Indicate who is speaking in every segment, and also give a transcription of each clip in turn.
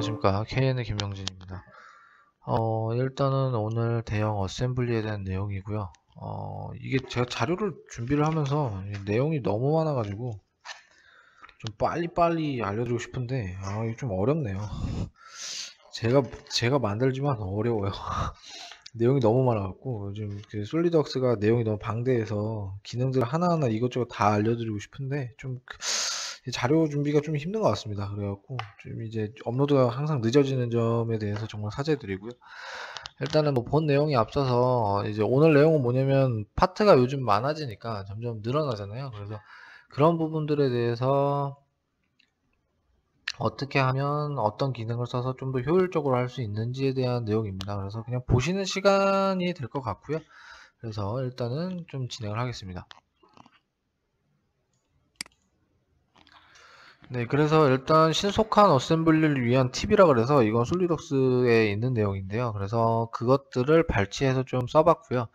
Speaker 1: 안녕하십니까 KN의 김명진입니다 어, 일단은 오늘 대형 어셈블리에 대한 내용이고요 어, 이게 제가 자료를 준비를 하면서 내용이 너무 많아 가지고 좀 빨리빨리 알려드리고 싶은데 아, 이게 좀 어렵네요 제가 제가 만들지만 어려워요 내용이 너무 많아갖고 요즘 그 솔리드웍스가 내용이 너무 방대해서 기능들 하나하나 이것저것 다 알려드리고 싶은데 좀 자료 준비가 좀 힘든 것 같습니다. 그래갖고 좀 이제 업로드가 항상 늦어지는 점에 대해서 정말 사죄드리고요. 일단은 뭐 본 내용이 앞서서 이제 오늘 내용은 뭐냐면 파트가 요즘 많아지니까 점점 늘어나잖아요. 그래서 그런 부분들에 대해서 어떻게 하면 어떤 기능을 써서 좀 더 효율적으로 할 수 있는지에 대한 내용입니다. 그래서 그냥 보시는 시간이 될 것 같고요. 그래서 일단은 좀 진행을 하겠습니다. 네, 그래서 일단 신속한 어셈블리를 위한 팁이라 그래서 이건 솔리덕스에 있는 내용인데요. 그래서 그것들을 발췌해서 좀 써봤고요.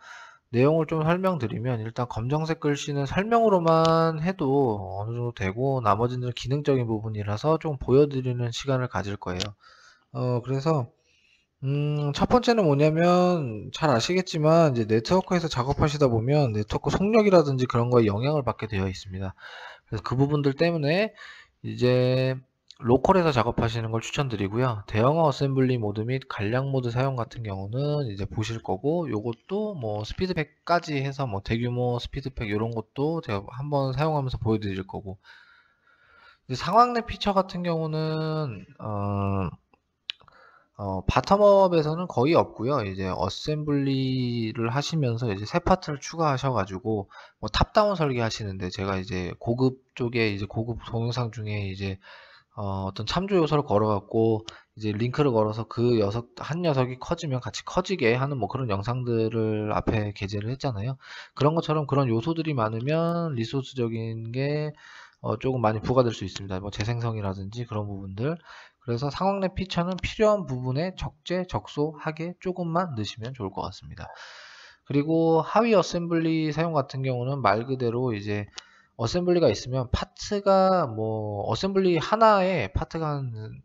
Speaker 1: 내용을 좀 설명드리면 일단 검정색 글씨는 설명으로만 해도 어느 정도 되고 나머지는 기능적인 부분이라서 좀 보여드리는 시간을 가질 거예요. 어, 그래서 음, 첫 번째는 뭐냐면 잘 아시겠지만 이제 네트워크에서 작업하시다 보면 네트워크 속력이라든지 그런 거에 영향을 받게 되어 있습니다. 그래서 그 부분들 때문에 이제 로컬에서 작업하시는 걸 추천드리고요. 대형 어셈블리 모드 및 간량 모드 사용 같은 경우는 이제 보실 거고 요것도 뭐 스피드팩까지 해서 뭐 대규모 스피드팩 이런 것도 제가 한번 사용하면서 보여드릴 거고 상황 내 피처 같은 경우는 어... 어, 바텀업에서는 거의 없고요. 이제 어셈블리를 하시면서 이제 새 파트를 추가하셔가지고 뭐 탑다운 설계하시는데 제가 이제 고급 쪽에 이제 고급 동영상 중에 이제 어, 어떤 참조 요소를 걸어갖고 이제 링크를 걸어서 그 녀석 한 녀석이 커지면 같이 커지게 하는 뭐 그런 영상들을 앞에 게재를 했잖아요. 그런 것처럼 그런 요소들이 많으면 리소스적인 게 어, 조금 많이 부과될 수 있습니다. 뭐 재생성이라든지 그런 부분들. 그래서 상황 내 피처는 필요한 부분에 적재, 적소하게 조금만 넣으시면 좋을 것 같습니다. 그리고 하위 어셈블리 사용 같은 경우는 말 그대로 이제 어셈블리가 있으면 파트가 뭐 어셈블리 하나에 파트가 한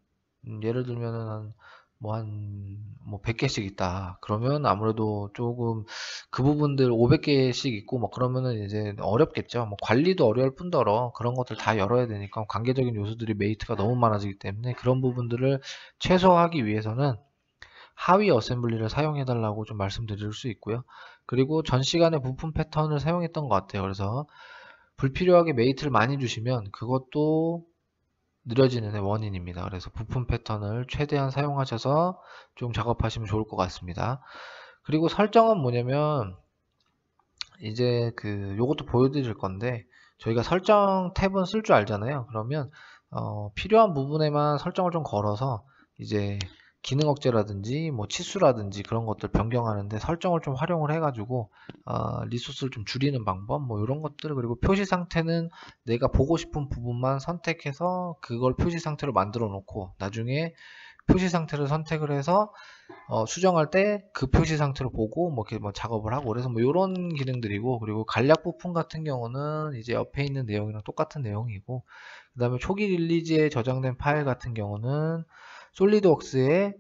Speaker 1: 예를 들면은 뭐 한, 뭐 100개씩 있다. 그러면 아무래도 조금 그 부분들 500개씩 있고 뭐 그러면은 이제 어렵겠죠. 뭐 관리도 어려울 뿐더러 그런 것들 다 열어야 되니까 관계적인 요소들이 메이트가 너무 많아지기 때문에 그런 부분들을 최소화하기 위해서는 하위 어셈블리를 사용해 달라고 좀 말씀드릴 수 있고요. 그리고 전 시간에 부품 패턴을 사용했던 것 같아요. 그래서 불필요하게 메이트를 많이 주시면 그것도 느려지는 원인입니다. 그래서 부품 패턴을 최대한 사용하셔서 좀 작업하시면 좋을 것 같습니다. 그리고 설정은 뭐냐면 이제 그 요것도 보여드릴 건데 저희가 설정 탭은 쓸 줄 알잖아요. 그러면 어 필요한 부분에만 설정을 좀 걸어서 이제 기능 억제라든지 뭐 치수라든지 그런 것들 변경하는데 설정을 좀 활용을 해가지고 어, 리소스를 좀 줄이는 방법 뭐 이런 것들 그리고 표시 상태는 내가 보고 싶은 부분만 선택해서 그걸 표시 상태로 만들어 놓고 나중에 표시 상태를 선택을 해서 어, 수정할 때 그 표시 상태로 보고 뭐 이렇게 뭐 작업을 하고 그래서 뭐 이런 기능들이고 그리고 간략 부품 같은 경우는 이제 옆에 있는 내용이랑 똑같은 내용이고 그 다음에 초기 릴리즈에 저장된 파일 같은 경우는 솔리드웍스에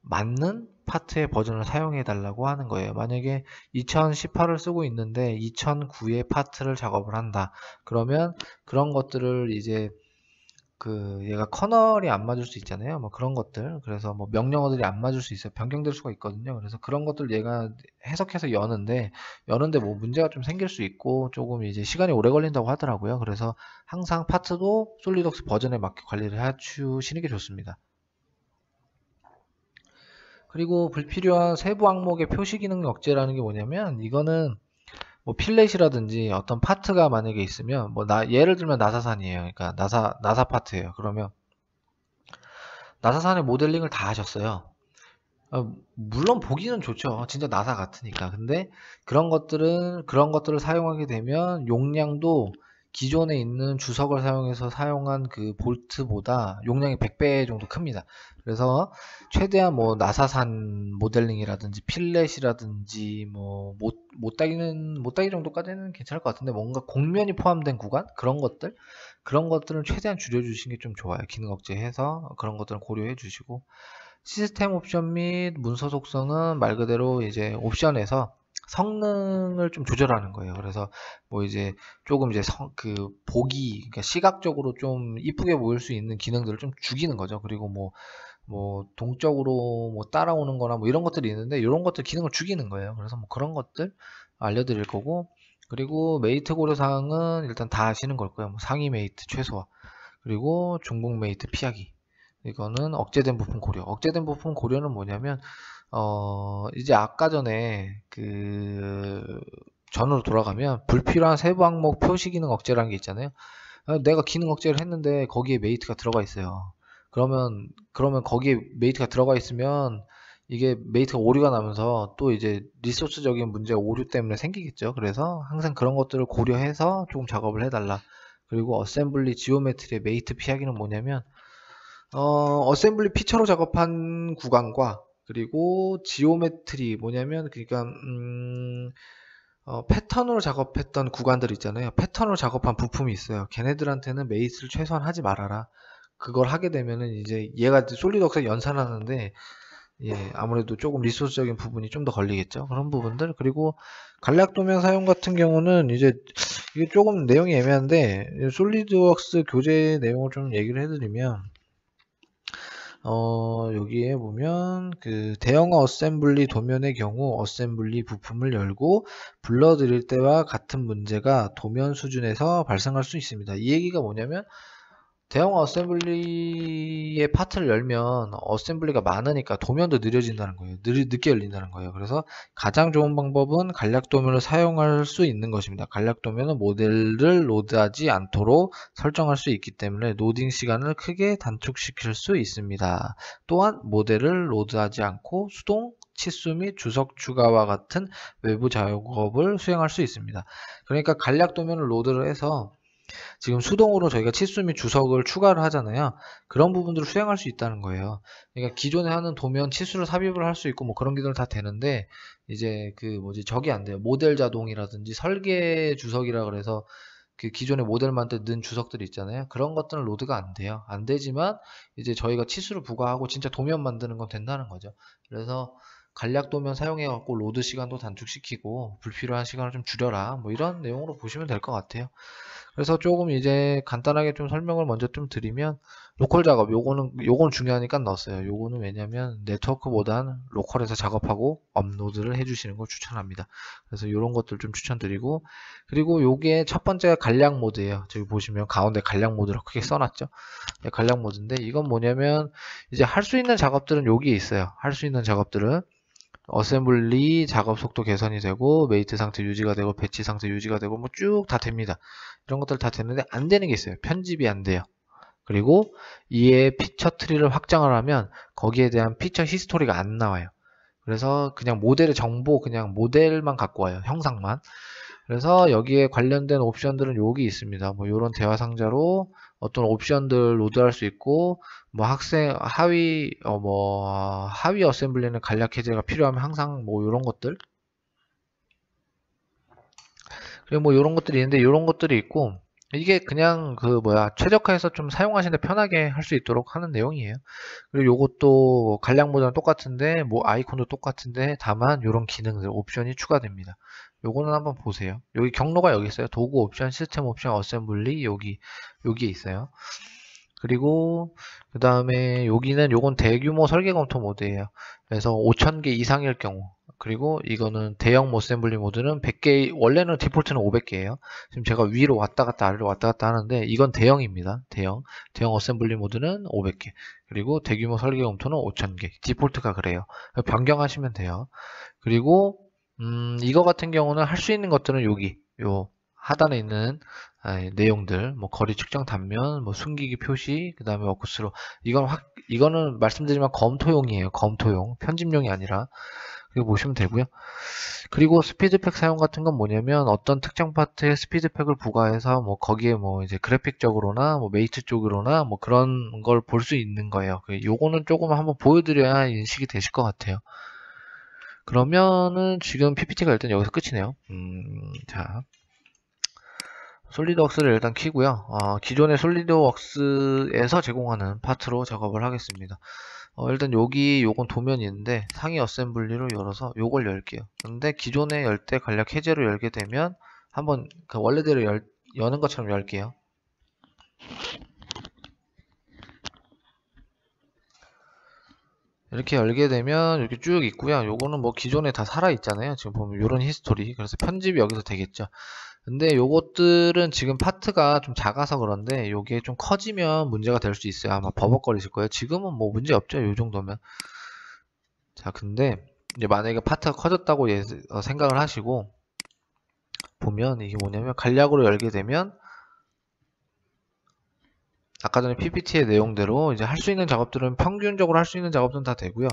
Speaker 1: 맞는 파트의 버전을 사용해 달라고 하는 거예요. 만약에 2018을 쓰고 있는데 2009의 파트를 작업을 한다. 그러면 그런 것들을 이제 그 얘가 커널이 안 맞을 수 있잖아요. 뭐 그런 것들. 그래서 뭐 명령어들이 안 맞을 수 있어요. 변경될 수가 있거든요. 그래서 그런 것들 얘가 해석해서 여는데 여는데 뭐 문제가 좀 생길 수 있고 조금 이제 시간이 오래 걸린다고 하더라고요. 그래서 항상 파트도 솔리독스 버전에 맞게 관리를 해주시는 게 좋습니다. 그리고 불필요한 세부 항목의 표시 기능 억제라는 게 뭐냐면 이거는 뭐 필렛이라든지 어떤 파트가 만약에 있으면 뭐 나, 예를 들면 나사산이에요. 그러니까 나사 나사 파트예요. 그러면 나사산의 모델링을 다 하셨어요. 아, 물론 보기는 좋죠. 진짜 나사 같으니까. 근데 그런 것들은 그런 것들을 사용하게 되면 용량도 기존에 있는 주석을 사용해서 사용한 그 볼트보다 용량이 100배 정도 큽니다. 그래서 최대한 뭐 나사산 모델링이라든지 필렛이라든지 뭐못 따기는 못 따기 정도까지는 괜찮을 것 같은데 뭔가 공면이 포함된 구간 그런 것들 그런 것들을 최대한 줄여주시는 게 좀 좋아요. 기능 억제해서 그런 것들을 고려해 주시고 시스템 옵션 및 문서 속성은 말 그대로 이제 옵션에서 성능을 좀 조절하는 거예요. 그래서 뭐 이제 조금 이제 성, 그 보기 그러니까 시각적으로 좀 이쁘게 보일 수 있는 기능들을 좀 죽이는 거죠. 그리고 뭐뭐 동적으로 뭐 따라오는 거나 뭐 이런 것들이 있는데 이런 것들 기능을 죽이는 거예요. 그래서 뭐 그런 것들 알려드릴 거고 그리고 메이트 고려 사항은 일단 다 아시는 걸 거예요. 뭐 상위 메이트 최소화 그리고 중복 메이트 피하기 이거는 억제된 부품 고려 억제된 부품 고려는 뭐냐면 어 이제 아까 전에 그 전으로 돌아가면 불필요한 세부 항목 표시 기능 억제라는 게 있잖아요. 어, 내가 기능 억제를 했는데 거기에 메이트가 들어가 있어요. 그러면 그러면 거기에 메이트가 들어가 있으면 이게 메이트가 오류가 나면서 또 이제 리소스적인 문제 오류 때문에 생기겠죠. 그래서 항상 그런 것들을 고려해서 조금 작업을 해달라. 그리고 어셈블리 지오메트리의 메이트 피하기는 뭐냐면 어, 어셈블리 피처로 작업한 구간과 그리고 지오메트리 뭐냐면 그러니까 음, 어, 패턴으로 작업했던 구간들 있잖아요. 패턴으로 작업한 부품이 있어요. 걔네들한테는 메이트를 최소한 하지 말아라. 그걸 하게 되면은 이제 얘가 솔리드웍스 연산하는데 예, 아무래도 조금 리소스적인 부분이 좀 더 걸리겠죠. 그런 부분들. 그리고 간략 도면 사용 같은 경우는 이제 이게 조금 내용이 애매한데 솔리드웍스 교재 내용을 좀 얘기를 해드리면 어, 여기에 보면 그 대형 어셈블리 도면의 경우 어셈블리 부품을 열고 불러드릴 때와 같은 문제가 도면 수준에서 발생할 수 있습니다. 이 얘기가 뭐냐면 대형 어셈블리의 파트를 열면 어셈블리가 많으니까 도면도 느려진다는 거예요. 느리, 늦게 열린다는 거예요. 그래서 가장 좋은 방법은 간략 도면을 사용할 수 있는 것입니다. 간략 도면은 모델을 로드하지 않도록 설정할 수 있기 때문에 로딩 시간을 크게 단축시킬 수 있습니다. 또한 모델을 로드하지 않고 수동 치수 및 주석 추가와 같은 외부 작업을 수행할 수 있습니다. 그러니까 간략 도면을 로드를 해서 지금 수동으로 저희가 치수 및 주석을 추가를 하잖아요. 그런 부분들을 수행할 수 있다는 거예요. 그러니까 기존에 하는 도면 치수를 삽입을 할 수 있고 뭐 그런 기능을다 되는데 이제 그 뭐지 적이 안 돼요. 모델 자동이라든지 설계 주석이라 그래서 그 기존의 모델만 든 주석들 있잖아요. 그런 것들은 로드가 안 돼요. 안 되지만 이제 저희가 치수를 부과하고 진짜 도면 만드는 건 된다는 거죠. 그래서 간략도면 사용해갖고 로드 시간도 단축시키고 불필요한 시간을 좀 줄여라 뭐 이런 내용으로 보시면 될 것 같아요 그래서 조금 이제 간단하게 좀 설명을 먼저 좀 드리면 로컬 작업 요거는 요건 중요하니까 넣었어요 요거는 왜냐면 네트워크보단 로컬에서 작업하고 업로드를 해주시는 걸 추천합니다 그래서 요런 것들 좀 추천드리고 그리고 요게 첫 번째가 간략 모드예요 저기 보시면 가운데 간략 모드로 크게 써놨죠 네, 간략 모드인데 이건 뭐냐면 이제 할 수 있는 작업들은 여기에 있어요 할 수 있는 작업들은 어셈블리 작업 속도 개선이 되고 메이트 상태 유지가 되고 배치 상태 유지가 되고 뭐 쭉 다 됩니다 이런 것들 다 되는데 안 되는 게 있어요 편집이 안 돼요 그리고 이에 피처 트리를 확장을 하면 거기에 대한 피처 히스토리가 안 나와요. 그래서 그냥 모델의 정보, 그냥 모델만 갖고 와요. 형상만. 그래서 여기에 관련된 옵션들은 여기 있습니다. 뭐 이런 대화 상자로 어떤 옵션들 로드할 수 있고 뭐 학생 하위 어 뭐 하위 어셈블리는 간략 해제가 필요하면 항상 뭐 이런 것들 그리고 뭐 이런 것들이 있는데 이런 것들이 있고 이게 그냥 그 뭐야 최적화해서 좀 사용하시는데 편하게 할 수 있도록 하는 내용이에요 그리고 요것도 간량 모드랑 똑같은데 뭐 아이콘도 똑같은데 다만 요런 기능들 옵션이 추가됩니다 요거는 한번 보세요 여기 경로가 여기 있어요 도구 옵션 시스템 옵션 어셈블리 여기 여기에 있어요 그리고 그 다음에 여기는 요건 대규모 설계 검토 모드예요 그래서 5,000개 이상일 경우 그리고 이거는 대형 모셈블리 모드는 100개, 원래는 디폴트는 500개예요. 지금 제가 위로 왔다 갔다 아래로 왔다 갔다 하는데 이건 대형입니다. 대형. 대형 어셈블리 모드는 500개. 그리고 대규모 설계 검토는 5000개. 디폴트가 그래요. 변경하시면 돼요. 그리고 음, 이거 같은 경우는 할 수 있는 것들은 여기 요 하단에 있는 아, 예, 내용들, 뭐 거리 측정 단면, 뭐 숨기기 표시, 그 다음에 워크스로 이건 확 이거는 말씀드리면 검토용이에요. 검토용 편집용이 아니라 이거 보시면 되고요. 그리고 스피드팩 사용 같은 건 뭐냐면 어떤 특정 파트에 스피드팩을 부과해서 뭐 거기에 뭐 이제 그래픽적으로나 뭐 메이트 쪽으로나 뭐 그런 걸 볼 수 있는 거예요. 그 요거는 조금 한번 보여드려야 인식이 되실 것 같아요. 그러면은 지금 PPT가 일단 여기서 끝이네요. 음, 자. 솔리드웍스를 일단 키고요. 어, 기존의 솔리드웍스에서 제공하는 파트로 작업을 하겠습니다. 어, 일단 여기 요건 도면인데 상위 어셈블리로 열어서 요걸 열게요 근데 기존에열 때 간략 해제로 열게 되면 한번 그 원래대로 열, 여는 것처럼 열게요 이렇게 열게 되면 이렇게 쭉 있고요 요거는 뭐 기존에 다 살아 있잖아요 지금 보면 요런 히스토리 그래서 편집이 여기서 되겠죠 근데 요것들은 지금 파트가 좀 작아서 그런데 요게 좀 커지면 문제가 될 수 있어요 아마 버벅거리실 거예요 지금은 뭐 문제 없죠 요 정도면 자 근데 이제 만약에 파트가 커졌다고 예, 어, 생각을 하시고 보면 이게 뭐냐면 간략으로 열게 되면 아까 전에 PPT의 내용대로 이제 할 수 있는 작업들은 평균적으로 할 수 있는 작업들은 다 되고요.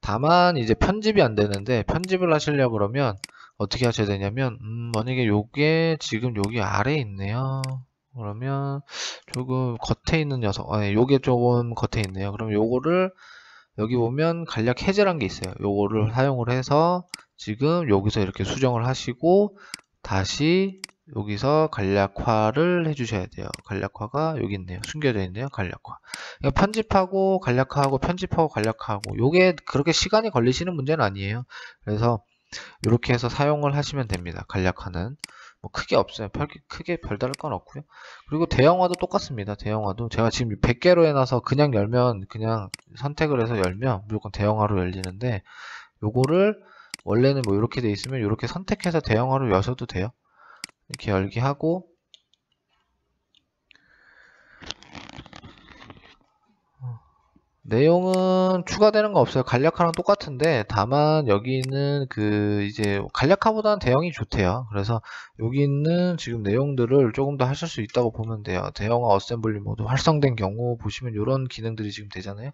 Speaker 1: 다만 이제 편집이 안 되는데 편집을 하시려 그러면 어떻게 하셔야 되냐면 음, 만약에 요게 지금 여기 아래에 있네요 그러면 조금 겉에 있는 녀석 아니 요게 조금 겉에 있네요 그럼 요거를 여기 보면 간략 해제란 게 있어요 요거를 사용을 해서 지금 여기서 이렇게 수정을 하시고 다시 여기서 간략화를 해주셔야 돼요. 간략화가 여기 있네요. 숨겨져 있네요. 간략화. 그러니까 편집하고 간략화하고 편집하고 간략화하고 이게 그렇게 시간이 걸리시는 문제는 아니에요. 그래서 이렇게 해서 사용을 하시면 됩니다. 간략하는 뭐 크게 없어요. 별, 크게 별다를 건 없고요. 그리고 대형화도 똑같습니다. 대형화도 제가 지금 100개로 해놔서 그냥 열면 그냥 선택을 해서 열면 무조건 대형화로 열리는데 요거를 원래는 뭐 이렇게 돼 있으면 이렇게 선택해서 대형화로 여셔도 돼요. 이렇게 열기 하고 내용은 추가되는 거 없어요. 간략화랑 똑같은데 다만 여기는 그 이제 간략화보다는 대형이 좋대요. 그래서 여기 있는 지금 내용들을 조금 더 하실 수 있다고 보면 돼요. 대형화 어셈블리 모드 활성된 경우 보시면 이런 기능들이 지금 되잖아요.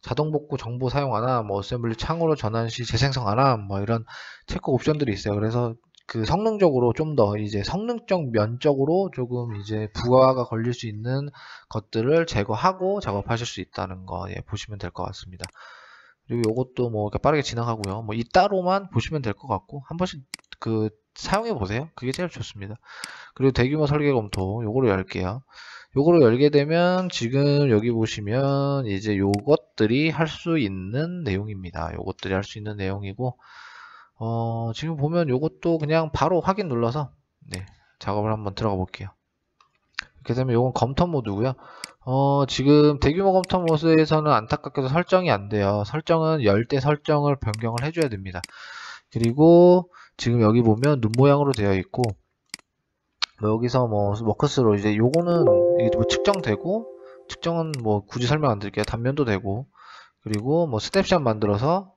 Speaker 1: 자동 복구 정보 사용 안함, 뭐 어셈블리 창으로 전환 시 재생성 안함, 뭐 이런 체크 옵션들이 있어요. 그래서 그 성능적으로 좀 더 이제 성능적 면적으로 조금 이제 부하가 걸릴 수 있는 것들을 제거하고 작업하실 수 있다는 거 예, 보시면 될 것 같습니다. 그리고 이것도 뭐 이렇게 빠르게 진행하고요뭐 이따로만 보시면 될 것 같고 한 번씩 그 사용해 보세요. 그게 제일 좋습니다. 그리고 대규모 설계 검토 요거로 열게요. 요거로 열게 되면 지금 여기 보시면 이제 요것들이 할 수 있는 내용입니다. 요것들이 할 수 있는 내용이고 어, 지금 보면 이것도 그냥 바로 확인 눌러서 네, 작업을 한번 들어가 볼게요. 이렇게 되면 이건 검토 모드고요. 어, 지금 대규모 검토 모드에서는 안타깝게도 설정이 안 돼요. 설정은 열대 설정을 변경을 해줘야 됩니다. 그리고 지금 여기 보면 눈 모양으로 되어 있고 여기서 뭐 워크스로 이제 요거는 뭐 측정되고 측정은 뭐 굳이 설명 안 드릴게요. 단면도 되고 그리고 뭐 스텝샷 만들어서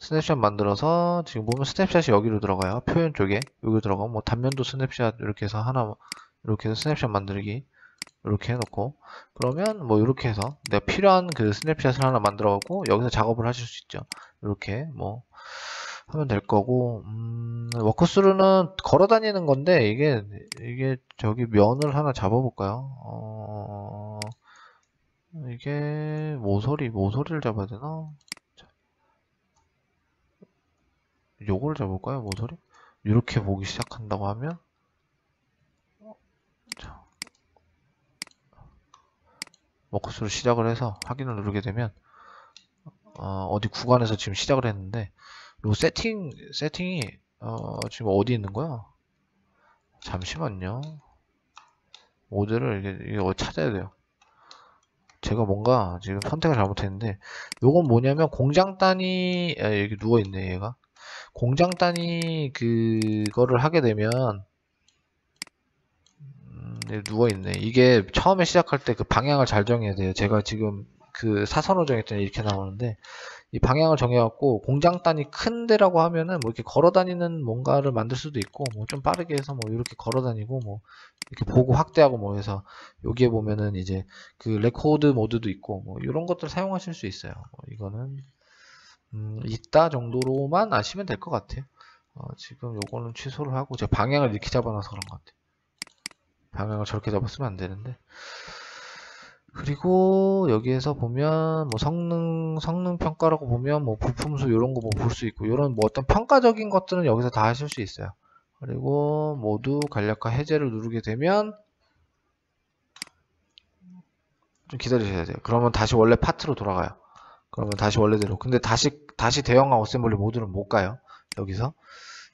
Speaker 1: 스냅샷 만들어서 지금 보면 스냅샷이 여기로 들어가요 표현 쪽에 여기 들어가면 뭐 단면도 스냅샷 이렇게 해서 하나 이렇게 해서 스냅샷 만들기 이렇게 해놓고 그러면 뭐 이렇게 해서 내가 필요한 그 스냅샷을 하나 만들어 갖고 여기서 작업을 하실 수 있죠 이렇게 뭐 하면 될 거고 음, 워크스루는 걸어 다니는 건데 이게 이게 저기 면을 하나 잡아 볼까요 어, 이게 모서리 모서리를 잡아야 되나 요걸 잡을까요? 모서리? 이렇게 보기 시작한다고 하면 자, 워크스로 시작을 해서 확인을 누르게 되면 어, 디 구간에서 지금 시작을 했는데 요 세팅 세팅이 어, 지금 어디 있는 거야? 잠시만요. 모드를 이게, 이게 찾아야 돼요. 제가 뭔가 지금 선택을 잘못했는데 요건 뭐냐면 공장 단이 아, 여기 누워 있네 얘가 공장 단위 그거를 하게 되면 음, 네, 누워있네 이게 처음에 시작할 때 그 방향을 잘 정해야 돼요 제가 지금 그 사선으로 정했더니 이렇게 나오는데 이 방향을 정해갖고 공장 단위 큰 데라고 하면은 뭐 이렇게 걸어 다니는 뭔가를 만들 수도 있고 뭐 좀 빠르게 해서 뭐 이렇게 걸어 다니고 뭐 이렇게 보고 확대하고 뭐 해서 여기에 보면은 이제 그 레코드 모드도 있고 뭐 이런 것들 사용하실 수 있어요 뭐 이거는 음, 있다 정도로만 아시면 될 것 같아요. 어, 지금 요거는 취소를 하고 제 방향을 이렇게 잡아놔서 그런 것 같아요. 방향을 저렇게 잡았으면 안 되는데. 그리고 여기에서 보면 뭐 성능 성능 평가라고 보면 뭐 부품수 이런 거 뭐 볼 수 있고 이런 뭐 어떤 평가적인 것들은 여기서 다 하실 수 있어요. 그리고 모두 간략화 해제를 누르게 되면 좀 기다리셔야 돼요. 그러면 다시 원래 파트로 돌아가요. 그러면 다시 원래대로 근데 다시 다시 대형화 어셈블리 모드는 못 가요 여기서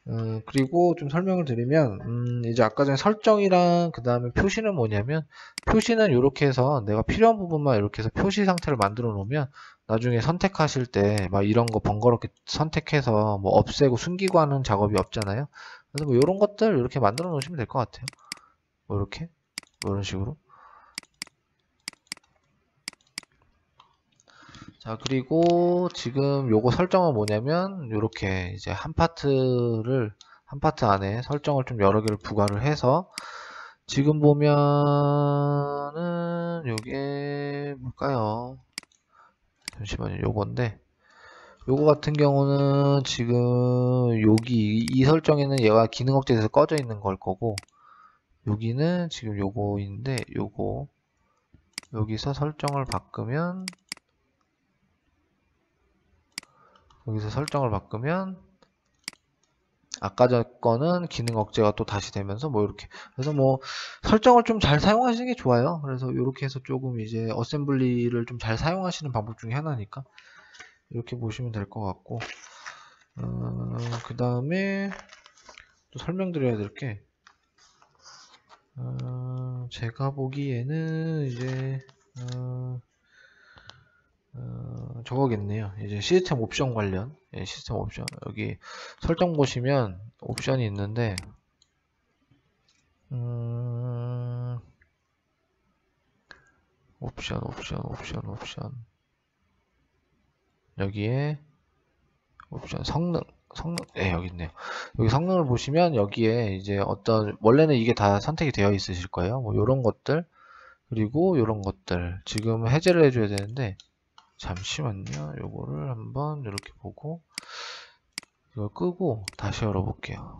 Speaker 1: 음, 그리고 좀 설명을 드리면 음, 이제 아까 전에 설정이랑 그 다음에 표시는 뭐냐면 표시는 이렇게 해서 내가 필요한 부분만 이렇게 해서 표시 상태를 만들어 놓으면 나중에 선택하실 때 막 이런 거 번거롭게 선택해서 뭐 없애고 숨기고 하는 작업이 없잖아요 그래서 뭐 이런 것들 이렇게 만들어 놓으시면 될 것 같아요 뭐 이렇게 뭐 이런 식으로 자 그리고 지금 요거 설정은 뭐냐면 이렇게 이제 한 파트를 한 파트 안에 설정을 좀 여러 개를 부과를 해서 지금 보면은 요게 뭘까요 잠시만요 요건데 요거 같은 경우는 지금 여기 이 설정에는 얘가 기능 억제에서 꺼져 있는 걸 거고 여기는 지금 요거인데 요거 여기서 설정을 바꾸면 여기서 설정을 바꾸면 아까 전 거는 기능 억제가 또 다시 되면서 뭐 이렇게 그래서 뭐 설정을 좀 잘 사용하시는 게 좋아요 그래서 이렇게 해서 조금 이제 어셈블리를 좀 잘 사용하시는 방법 중에 하나니까 이렇게 보시면 될 것 같고 음, 어, 그 다음에 또 설명드려야 될게 음, 어, 제가 보기에는 이제 음, 어, 저거겠네요. 이제 시스템 옵션 관련 예, 시스템 옵션 여기 설정 보시면 옵션이 있는데 음, 옵션 옵션 옵션 옵션 여기에 옵션 성능 성능 예 여기 있네요 여기 성능을 보시면 여기에 이제 어떤 원래는 이게 다 선택이 되어 있으실 거예요 뭐 요런 것들 그리고 요런 것들 지금 해제를 해줘야 되는데 잠시만요. 요거를 한번 이렇게 보고 이걸 끄고 다시 열어볼게요.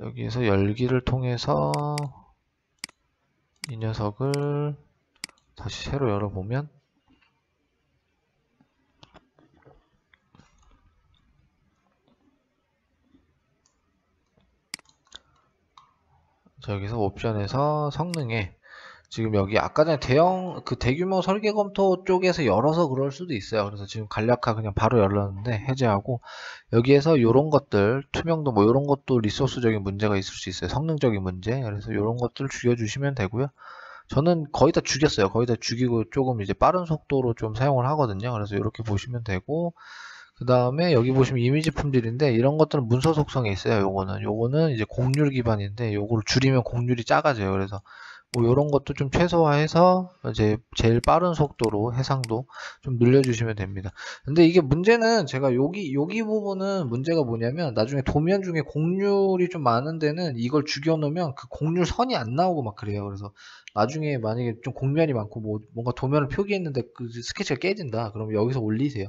Speaker 1: 여기에서 열기를 통해서 이 녀석을 다시 새로 열어보면 자, 여기서 옵션에서 성능에 지금 여기 아까 전에 대형 그 대규모 설계 검토 쪽에서 열어서 그럴 수도 있어요. 그래서 지금 간략하 그냥 바로 열렸는데 해제하고 여기에서 이런 것들 투명도 뭐 이런 것도 리소스적인 문제가 있을 수 있어요. 성능적인 문제. 그래서 이런 것들 죽여주시면 되고요. 저는 거의 다 죽였어요. 거의 다 죽이고 조금 이제 빠른 속도로 좀 사용을 하거든요. 그래서 이렇게 보시면 되고 그 다음에 여기 보시면 이미지 품질인데 이런 것들은 문서 속성에 있어요. 요거는 요거는 이제 공률 기반인데 요거를 줄이면 공률이 작아져요. 그래서 뭐 이런 것도 좀 최소화해서 이제 제일 빠른 속도로 해상도 좀 늘려주시면 됩니다. 근데 이게 문제는 제가 여기 여기 부분은 문제가 뭐냐면 나중에 도면 중에 공률이 좀 많은 데는 이걸 죽여놓으면 그 공률 선이 안 나오고 막 그래요. 그래서 나중에 만약에 좀 공면이 많고 뭐 뭔가 도면을 표기했는데 그 스케치가 깨진다. 그럼 여기서 올리세요.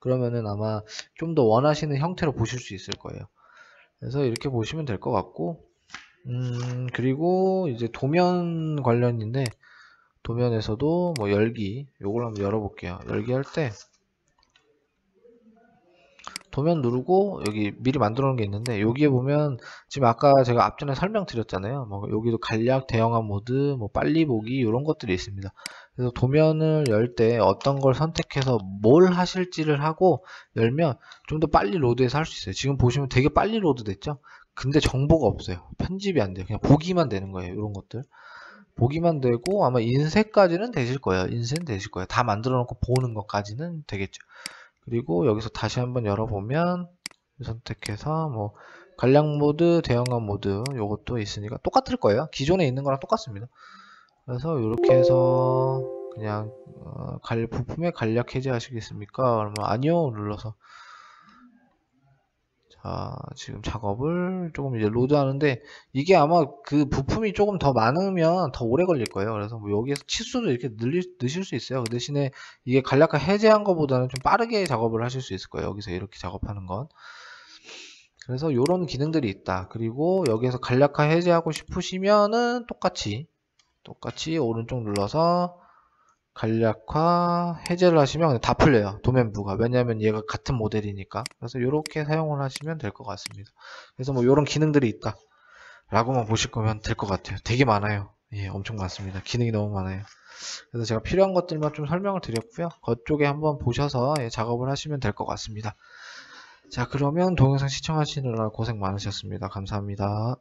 Speaker 1: 그러면은 아마 좀 더 원하시는 형태로 보실 수 있을 거예요. 그래서 이렇게 보시면 될 것 같고 음, 그리고 이제 도면 관련인데, 도면에서도 뭐 열기, 요걸 한번 열어볼게요. 열기 할 때, 도면 누르고 여기 미리 만들어 놓은 게 있는데 여기에 보면 지금 아까 제가 앞전에 설명드렸잖아요 뭐 여기도 간략 대형화 모드 뭐 빨리 보기 이런 것들이 있습니다 그래서 도면을 열 때 어떤 걸 선택해서 뭘 하실지를 하고 열면 좀 더 빨리 로드해서 할 수 있어요 지금 보시면 되게 빨리 로드 됐죠 근데 정보가 없어요. 편집이 안 돼요. 그냥 보기만 되는 거예요. 이런 것들. 보기만 되고 아마 인쇄까지는 되실 거예요. 인쇄는 되실 거예요. 다 만들어 놓고 보는 것까지는 되겠죠. 그리고 여기서 다시 한번 열어보면 선택해서 뭐 간략 모드, 대형화 모드 요것도 있으니까 똑같을 거예요. 기존에 있는 거랑 똑같습니다. 그래서 이렇게 해서 그냥 어, 갈 부품에 간략 해제하시겠습니까? 그러면 아니요 눌러서 어, 지금 작업을 조금 이제 로드하는데 이게 아마 그 부품이 조금 더 많으면 더 오래 걸릴 거예요. 그래서 뭐 여기에서 치수도 이렇게 늘릴 넣으실 수 있어요. 그 대신에 이게 간략한 해제한 것보다는 좀 빠르게 작업을 하실 수 있을 거예요. 여기서 이렇게 작업하는 건. 그래서 요런 기능들이 있다. 그리고 여기에서 간략화 해제하고 싶으시면은 똑같이 똑같이 오른쪽 눌러서 간략화 해제를 하시면 다 풀려요 도면부가 왜냐하면 얘가 같은 모델이니까 그래서 이렇게 사용을 하시면 될 것 같습니다 그래서 뭐 이런 기능들이 있다 라고만 보실 거면 될 것 같아요 되게 많아요 예 엄청 많습니다 기능이 너무 많아요 그래서 제가 필요한 것들만 좀 설명을 드렸고요 그쪽에 한번 보셔서 예, 작업을 하시면 될 것 같습니다 자 그러면 동영상 시청하시느라 고생 많으셨습니다 감사합니다